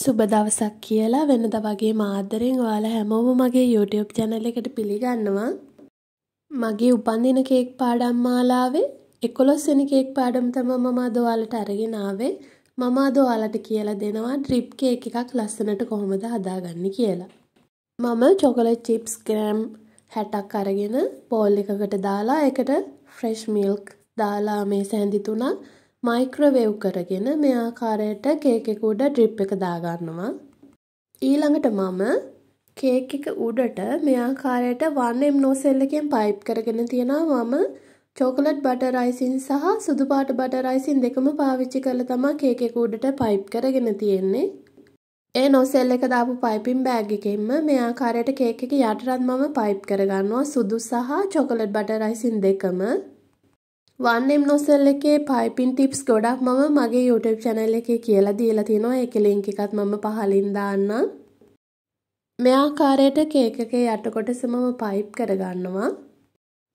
සුබ දවසක් කියලා වෙනද වගේ මාදරෙන් ඔයාලා හැමෝම මගේ YouTube channel එකට පිළිගන්නවා. මගේ උපන්දින කේක් පාඩම් මාලාවේ 11 වෙනි කේක් පාඩම් තමයි මම අද ඔයාලට අරගෙන ආවේ. මම අද ඔයාලට කියලා දෙනවා ඩ්‍රිප් කේක් එකක් ලස්සනට කොහොමද හදාගන්නේ කියලා. මම චොකලට් chips ග්‍රෑම් 60ක් අරගෙන බෝල් එකකට දාලා ඒකට fresh milk දාලා මේ සැඳි තුනක් මයික්‍රවේව් කරගෙන මේ ආකාරයට කේක් එක උඩ ඩ්‍රිප් එක දාගන්නවා. ඊළඟට මම කේක් එක උඩට මේ ආකාරයට 1MNO සෙල් එකෙන් පයිප් කරගෙන තියනවා මම චෝකලට් බටර් අයිසින් සහ සුදු පාට බටර් අයිසින් දෙකම පාවිච්චි කරලා තමයි කේක් එක උඩට පයිප් කරගෙන තියෙන්නේ. ඒ නොසෙල් එක දාපු පයිපින් බෑග් එකෙන්ම මේ ආකාරයට කේක් එක යටටත් මම පයිප් කරගන්නවා සුදු සහ චොකලට් බටර් අයිසින් දෙකම. වන්නම් නොසල් එකේ පයිපින් ටිප්ස් ගොඩක් මම මගේ YouTube channel එකේ කියලා දීලා තිනවා ඒකේ link එකත් මම පහලින් දාන්නම් මේ ආකාරයට කේක් එකේ යට කොටස මම පයිප් කරගන්නවා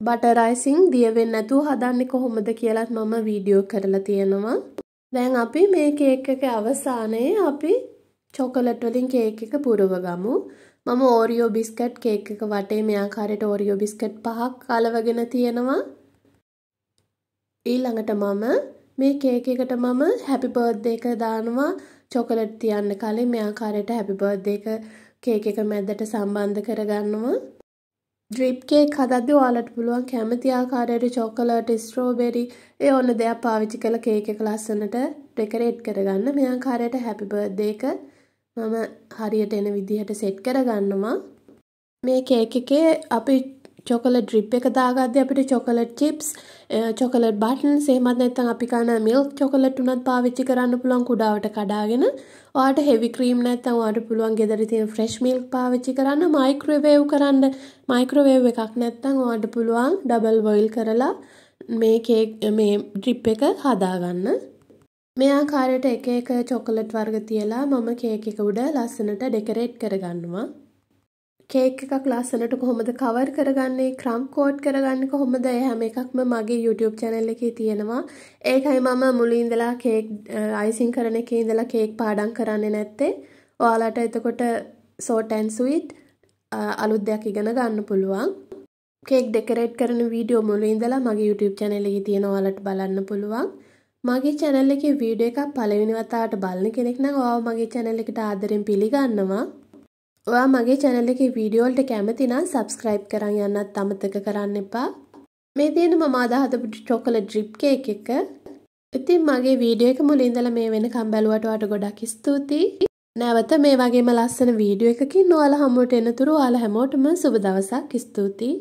බටර් අයිසිං දිය වෙන්නේ නැතුව හදන්නේ කොහොමද කියලාත් මම වීඩියෝ කරලා තියෙනවා දැන් අපි මේ කේක් එකේ අවසානයේ අපි චොකලට් වලින් කේක් එක පුරවගමු මම ඕරියෝ බිස්කට් කේක් එක වටේ මේ ආකාරයට ඕරියෝ බිස්කට් පහක් කලවගෙන තියෙනවා ඊළඟට මම මේ කේක් එකට මම හැපි බර්ත්ඩේ එක දානවා චොකලට් තියන්න කලින් මේ ආකාරයට හැපි බර්ත්ඩේ එක කේක් එක මැද්දට සම්බන්ධ කරගන්නවා. ඩ්‍රිප් කේක් හදද්දී ඔයාලට පුළුවන් කැමති ආකාරයට චොකලට්, ස්ට්‍රෝබෙරි ඒ ඕන දේවල් පාවිච්චි කරලා කේක් එක ලස්සනට ඩෙකොරේට් කරගන්න. මේ ආකාරයට හැපි බර්ත්ඩේ එක මම හරියට එන විදිහට සෙට් කරගන්නවා. මේ කේක් එකේ අපි චොකලට් ඩ්‍රිප් එක දාගද්දි අපිට චොකලට් චිප්ස් චොකලට් බටන්ස් එහෙමත් නැත්නම් අපි කන මිල්ක් චොකලට් උනත් පාවිච්චි කරන්න පුළුවන් කුඩාවට කඩාගෙන ඔයාට හෙවි ක්‍රීම් නැත්නම් ඔයාට පුළුවන් ගෙදර තියෙන ෆ්‍රෙෂ් මිල්ක් පාවිච්චි කරන්න මයික්‍රෝවේව් කරන්න මයික්‍රෝවේව් එකක් නැත්නම් ඔයාට පුළුවන් ඩබල් බොයිල් කරලා මේ කේක් මේ ඩ්‍රිප් එක හදාගන්න මේ ආකාරයට එක එක චොකලට් වර්ග තියලා මම කේක් එක උඩ ලස්සනට ඩෙකරේට් කරගන්නවා කේක් එකක් ලස්සනට කොහොමද කවර් කරගන්නේ ක්‍රම් කෝඩ් කරගන්න කොහොමද ඒ හැම එකක්ම මගේ YouTube channel එකේ තියෙනවා. ඒකයි මම මුලින් ඉඳලා කේක් අයිසින් කරන එකේ ඉඳලා කේක් පාඩම් කරන්නේ නැත්තේ. ඔයාලට එතකොට sort and sweet අලුත් දෙයක් ඉගෙන ගන්න පුළුවන්. කේක් ඩෙකොරේට් කරන වීඩියෝ මුලින් ඉඳලා මගේ YouTube channel එකේ තියෙනවා ඔයාලට බලන්න පුළුවන්. මගේ channel එකේ වීඩියෝ එකක් පළවෙනි වතාවට බලන කෙනෙක් නම් ඔයාව මගේ channel එකට ආදරෙන් පිළිගන්නවා. ඔයා මගේ චැනල එක වීඩියෝල්ට කැමතිනම් සබස්ක්‍රයිබ් කරන්න යන්නත් අමතක කරන්න එපා මේ තියෙන මම අදහතපුට චොකල ඩ්‍රිප්කේ එක ඉතින් මගේ වීඩියෝ එක මුලින්දල මේ වෙන කම්බැලුවට වට ගොඩක් ස්තුතියි නැවත මේ වගේම ලස්සන වීඩියෝ එකකින් නොවල හමුවට එනතුරු යාල හැමෝටම සුබ දවසක් ස්තුතියි